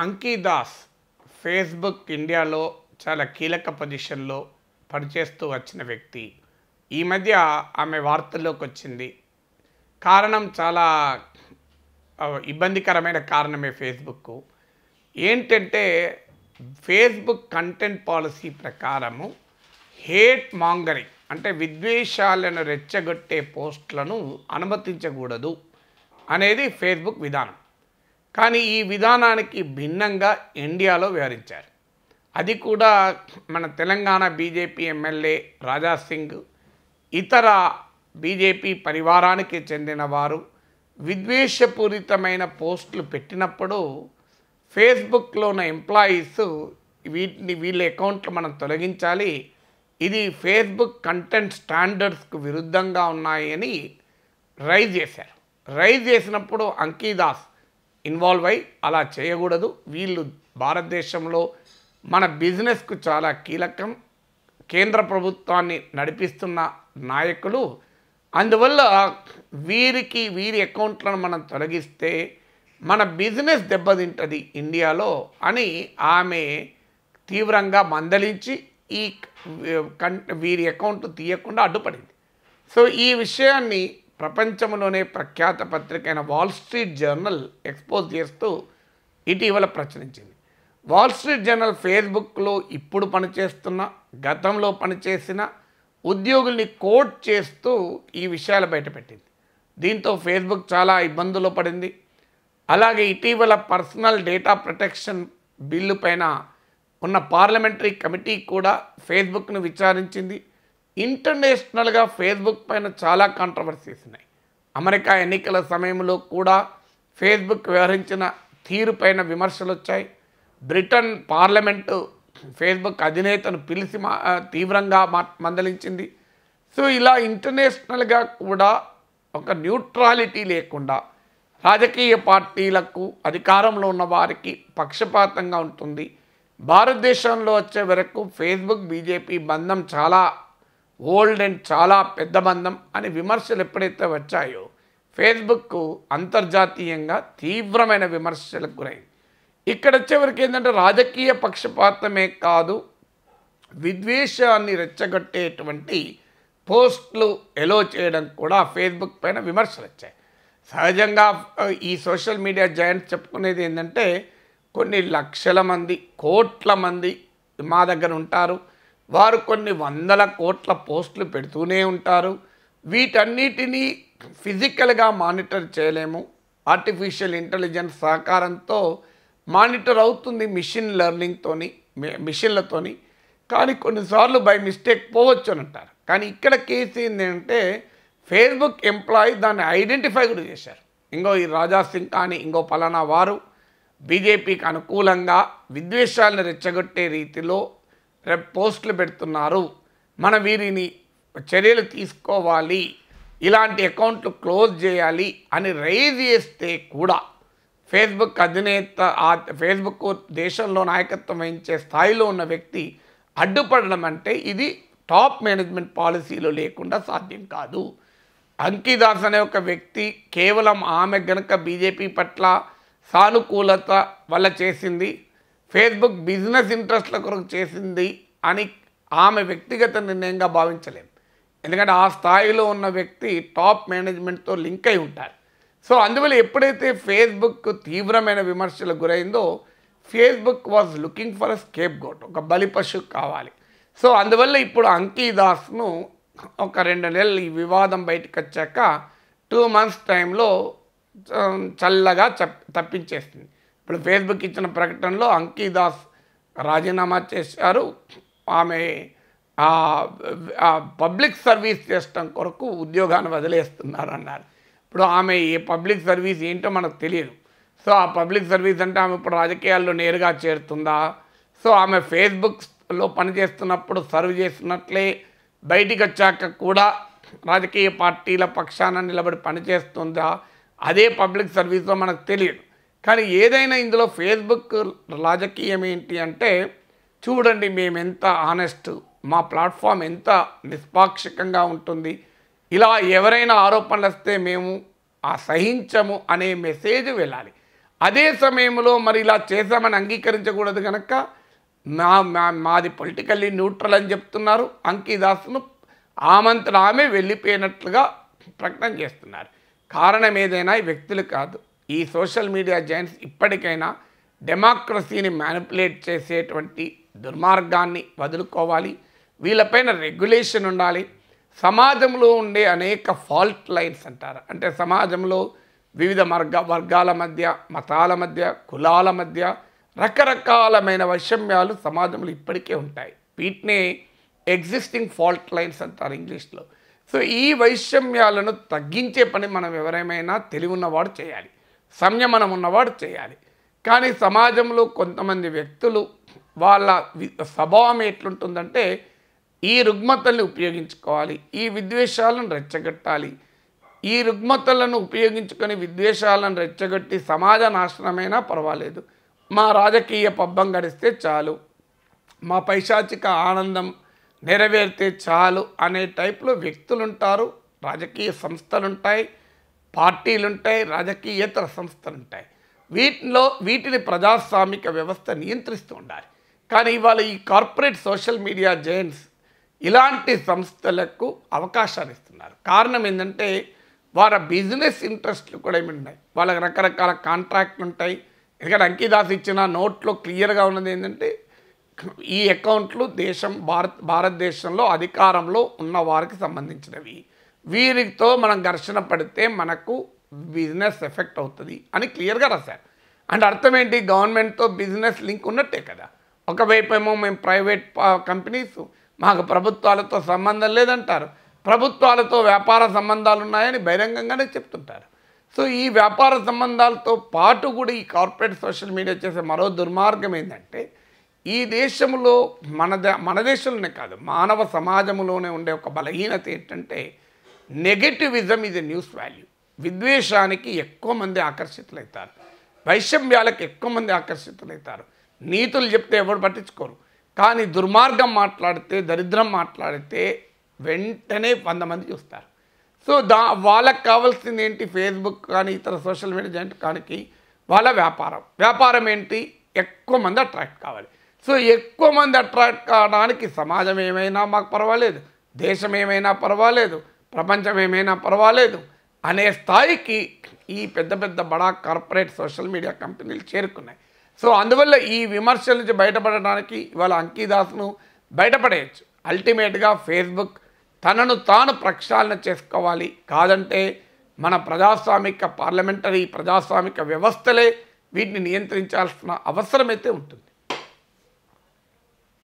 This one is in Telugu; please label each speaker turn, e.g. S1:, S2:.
S1: అంకీదాస్ ఫేస్బుక్ ఇండియాలో చాలా కీలక పొజిషన్లో పనిచేస్తూ వచ్చిన వ్యక్తి ఈ మధ్య ఆమె వార్తల్లోకి వచ్చింది కారణం చాలా ఇబ్బందికరమైన కారణమే ఫేస్బుక్ ఏంటంటే ఫేస్బుక్ కంటెంట్ పాలసీ ప్రకారము హేట్ మాంగరింగ్ అంటే విద్వేషాలను రెచ్చగొట్టే పోస్ట్లను అనుమతించకూడదు అనేది ఫేస్బుక్ విధానం కానీ ఈ విధానానికి భిన్నంగా ఇండియాలో వ్యవహరించారు అది కూడా మన తెలంగాణ బీజేపీ ఎమ్మెల్యే రాజా సింగ్ ఇతర బీజేపీ పరివారానికి చెందిన వారు విద్వేషపూరితమైన పోస్టులు పెట్టినప్పుడు ఫేస్బుక్లో ఉన్న ఎంప్లాయీస్ వీటిని వీళ్ళ అకౌంట్లు మనం తొలగించాలి ఇది ఫేస్బుక్ కంటెంట్ స్టాండర్డ్స్కు విరుద్ధంగా ఉన్నాయని రైజ్ చేశారు రైజ్ చేసినప్పుడు అంకీదాస్ ఇన్వాల్వ్ అయి అలా చేయకూడదు వీళ్ళు భారతదేశంలో మన బిజినెస్కు చాలా కీలకం కేంద్ర ప్రభుత్వాన్ని నడిపిస్తున్న నాయకులు అందువల్ల వీరికి వీరి అకౌంట్లను మనం తొలగిస్తే మన బిజినెస్ దెబ్బతింటుంది ఇండియాలో అని ఆమె తీవ్రంగా మందలించి ఈ కంట వీరి అకౌంట్ తీయకుండా అడ్డుపడింది సో ఈ విషయాన్ని ప్రపంచంలోనే ప్రఖ్యాత పత్రిక అయిన వాల్ స్ట్రీట్ జర్నల్ ఎక్స్పోజ్ చేస్తూ ఇటీవల ప్రచురించింది వాల్ స్ట్రీట్ జర్నల్ ఫేస్బుక్లో ఇప్పుడు పనిచేస్తున్న గతంలో పనిచేసిన ఉద్యోగుల్ని కోట్ చేస్తూ ఈ విషయాలు బయటపెట్టింది దీంతో ఫేస్బుక్ చాలా ఇబ్బందులు పడింది అలాగే ఇటీవల పర్సనల్ డేటా ప్రొటెక్షన్ బిల్లు పైన ఉన్న పార్లమెంటరీ కమిటీ కూడా ఫేస్బుక్ను విచారించింది ఇంటర్నేషనల్గా ఫేస్బుక్ పైన చాలా కాంట్రవర్సీస్ ఉన్నాయి అమెరికా ఎన్నికల సమయంలో కూడా ఫేస్బుక్ వ్యవహరించిన తీరు పైన విమర్శలు వచ్చాయి బ్రిటన్ పార్లమెంటు ఫేస్బుక్ అధినేతను పిలిచి మా తీవ్రంగా మందలించింది సో ఇలా ఇంటర్నేషనల్గా కూడా ఒక న్యూట్రాలిటీ లేకుండా రాజకీయ పార్టీలకు అధికారంలో ఉన్న వారికి పక్షపాతంగా ఉంటుంది భారతదేశంలో వచ్చే వరకు ఫేస్బుక్ బీజేపీ బంధం చాలా ఓల్డ్ అండ్ చాలా పెద్ద మందం అని విమర్శలు ఎప్పుడైతే వచ్చాయో ఫేస్బుక్ అంతర్జాతీయంగా తీవ్రమైన విమర్శలకు గురైంది ఇక్కడ వచ్చేవరకు ఏంటంటే రాజకీయ పక్షపాతమే కాదు విద్వేషాన్ని రెచ్చగొట్టేటువంటి పోస్టులు ఎలో చేయడం కూడా ఫేస్బుక్ పైన విమర్శలు వచ్చాయి సహజంగా ఈ సోషల్ మీడియా జాయింట్స్ చెప్పుకునేది ఏంటంటే కొన్ని లక్షల మంది కోట్ల మంది మా దగ్గర ఉంటారు వారు కొన్ని వందల కోట్ల పోస్టులు పెడుతూనే ఉంటారు వీటన్నిటినీ ఫిజికల్గా మానిటర్ చేయలేము ఆర్టిఫిషియల్ ఇంటెలిజెన్స్ సహకారంతో మానిటర్ అవుతుంది మిషన్ లెర్నింగ్తోని మిషన్లతోని కానీ కొన్నిసార్లు బై మిస్టేక్ పోవచ్చు అని అంటారు కానీ ఇక్కడ కేసు ఏంటంటే ఫేస్బుక్ ఎంప్లాయీ దాన్ని ఐడెంటిఫై కూడా చేశారు ఇంకో ఈ రాజా సింగ్ కానీ ఇంకో పలానా వారు బీజేపీకి అనుకూలంగా విద్వేషాలను రెచ్చగొట్టే రీతిలో పోస్టులు పెడుతున్నారు మన వీరిని చర్యలు తీసుకోవాలి ఇలాంటి అకౌంట్లు క్లోజ్ చేయాలి అని రైజ్ చేస్తే కూడా ఫేస్బుక్ అధినేత ఫేస్బుక్ దేశంలో నాయకత్వం వహించే స్థాయిలో ఉన్న వ్యక్తి అడ్డుపడడం అంటే ఇది టాప్ మేనేజ్మెంట్ పాలసీలు లేకుండా సాధ్యం కాదు అంకిదాస్ అనే ఒక వ్యక్తి కేవలం ఆమె గనక బీజేపీ పట్ల సానుకూలత వల్ల చేసింది ఫేస్బుక్ బిజినెస్ ఇంట్రెస్ట్ల కొరకు చేసింది అని ఆమె వ్యక్తిగత నిర్ణయంగా భావించలేదు ఎందుకంటే ఆ స్థాయిలో ఉన్న వ్యక్తి టాప్ మేనేజ్మెంట్తో లింక్ అయి ఉంటారు సో అందువల్ల ఎప్పుడైతే ఫేస్బుక్ తీవ్రమైన విమర్శలకు గురైందో Facebook was looking for a scapegoat ఒక బలి కావాలి సో అందువల్ల ఇప్పుడు అంకీ దాస్ను ఒక రెండు నెలలు ఈ వివాదం బయటకు వచ్చాక టూ మంత్స్ టైంలో చల్లగా తప్పించేస్తుంది ఇప్పుడు ఫేస్బుక్ ఇచ్చిన ప్రకటనలో అంకీదాస్ రాజీనామా చేశారు ఆమె పబ్లిక్ సర్వీస్ చేసటం కొరకు ఉద్యోగాన్ని వదిలేస్తున్నారు అన్నారు ఇప్పుడు ఆమె ఏ పబ్లిక్ సర్వీస్ ఏంటో మనకు తెలియదు సో ఆ పబ్లిక్ సర్వీస్ అంటే ఆమె ఇప్పుడు రాజకీయాల్లో నేరుగా చేరుతుందా సో ఆమె ఫేస్బుక్లో పనిచేస్తున్నప్పుడు సర్వ్ చేసినట్లే బయటికి వచ్చాక కూడా రాజకీయ పార్టీల పక్షాన నిలబడి పనిచేస్తుందా అదే పబ్లిక్ సర్వీస్లో మనకు తెలియదు కానీ ఏదైనా ఇందులో ఫేస్బుక్ రాజకీయం ఏంటి అంటే చూడండి మేము ఎంత ఆనెస్ట్ మా ప్లాట్ఫామ్ ఎంత నిష్పాక్షికంగా ఉంటుంది ఇలా ఎవరైనా ఆరోపణలు వస్తే మేము ఆ సహించము అనే మెసేజ్ వెళ్ళాలి అదే సమయంలో మరి ఇలా చేశామని అంగీకరించకూడదు కనుక మా మాది పొలిటికల్లీ న్యూట్రల్ అని చెప్తున్నారు ఆ ఆమంతట ఆమె వెళ్ళిపోయినట్లుగా ప్రకటన చేస్తున్నారు కారణం ఏదైనా వ్యక్తులు కాదు ఈ సోషల్ మీడియా జైంట్స్ ఇప్పటికైనా డెమోక్రసీని మ్యానిపులేట్ చేసేటువంటి దుర్మార్గాన్ని వదులుకోవాలి వీళ్ళపైన రెగ్యులేషన్ ఉండాలి సమాజంలో ఉండే అనేక ఫాల్ట్ లైన్స్ అంటారు అంటే సమాజంలో వివిధ మార్గ వర్గాల మధ్య మతాల మధ్య కులాల మధ్య రకరకాలమైన వైషమ్యాలు సమాజంలో ఇప్పటికే ఉంటాయి వీటినే ఎగ్జిస్టింగ్ ఫాల్ట్ లైన్స్ అంటారు ఇంగ్లీష్లో సో ఈ వైషమ్యాలను తగ్గించే పని మనం ఎవరేమైనా తెలివి ఉన్నవాడు చేయాలి సంయమనం ఉన్నవాడు చేయాలి కానీ సమాజంలో కొంతమంది వ్యక్తులు వాళ్ళ స్వభావం ఎట్లుంటుందంటే ఈ రుగ్మతల్ని ఉపయోగించుకోవాలి ఈ విద్వేషాలను రెచ్చగట్టాలి ఈ రుగ్మతలను ఉపయోగించుకొని విద్వేషాలను రెచ్చగొట్టి సమాజ నాశనమైనా పర్వాలేదు మా రాజకీయ పబ్బం గడిస్తే చాలు మా పైశాచిక ఆనందం నెరవేరితే చాలు అనే టైప్లో వ్యక్తులుంటారు రాజకీయ సంస్థలుంటాయి పార్టీలు ఉంటాయి రాజకీయేతర సంస్థలు ఉంటాయి వీటిలో వీటిని ప్రజాస్వామిక వ్యవస్థ నియంత్రిస్తూ ఉండాలి కానీ ఇవాళ ఈ కార్పొరేట్ సోషల్ మీడియా జైన్స్ ఇలాంటి సంస్థలకు అవకాశాలు ఇస్తున్నారు కారణం ఏంటంటే వారి బిజినెస్ ఇంట్రెస్ట్లు కూడా ఏమి ఉన్నాయి వాళ్ళకి రకరకాల కాంట్రాక్ట్లు ఉంటాయి ఎందుకంటే అంకిదాస్ ఇచ్చిన నోట్లో క్లియర్గా ఉన్నది ఏంటంటే ఈ అకౌంట్లు దేశం భారత్ భారతదేశంలో అధికారంలో ఉన్న వారికి సంబంధించినవి వీరితో మనం ఘర్షణ పడితే మనకు బిజినెస్ ఎఫెక్ట్ అవుతుంది అని క్లియర్గా రాశారు అంటే అర్థం ఏంటి గవర్నమెంట్తో బిజినెస్ లింక్ ఉన్నట్టే కదా ఒకవైపు ఏమో మేము ప్రైవేట్ కంపెనీస్ మాకు ప్రభుత్వాలతో సంబంధం లేదంటారు ప్రభుత్వాలతో వ్యాపార సంబంధాలు ఉన్నాయని బహిరంగంగానే చెప్తుంటారు సో ఈ వ్యాపార సంబంధాలతో పాటు కూడా ఈ కార్పొరేట్ సోషల్ మీడియా చేసే మరో దుర్మార్గం ఏంటంటే ఈ దేశంలో మన మన దేశంలోనే కాదు మానవ సమాజంలోనే ఉండే ఒక బలహీనత ఏంటంటే నెగటివిజం ఇది న్యూస్ వాల్యూ విద్వేషానికి ఎక్కువ మంది ఆకర్షితులవుతారు వైషమ్యాలకు ఎక్కువ మంది ఆకర్షితులవుతారు నీతులు చెప్తే ఎవరు పట్టించుకోరు కానీ దుర్మార్గం మాట్లాడితే దరిద్రం మాట్లాడితే వెంటనే వంద మంది చూస్తారు సో దా వాళ్ళకి కావాల్సింది ఏంటి ఫేస్బుక్ కానీ ఇతర సోషల్ మీడియా జాయింట్ కానీ వాళ్ళ వ్యాపారం వ్యాపారం ఏంటి ఎక్కువ మంది అట్రాక్ట్ కావాలి సో ఎక్కువ మంది అట్రాక్ట్ కావడానికి సమాజం ఏమైనా మాకు పర్వాలేదు దేశం ఏమైనా పర్వాలేదు ప్రపంచం ఏమైనా పర్వాలేదు అనే స్థాయికి ఈ పెద్ద పెద్ద బడా కార్పొరేట్ సోషల్ మీడియా కంపెనీలు చేరుకున్నాయి సో అందువల్ల ఈ విమర్శల నుంచి బయటపడడానికి ఇవాళ అంకీదాస్ను బయటపడేయచ్చు అల్టిమేట్గా ఫేస్బుక్ తనను తాను ప్రక్షాళన చేసుకోవాలి కాదంటే మన ప్రజాస్వామిక పార్లమెంటరీ ప్రజాస్వామిక వ్యవస్థలే వీటిని నియంత్రించాల్సిన అవసరమైతే ఉంటుంది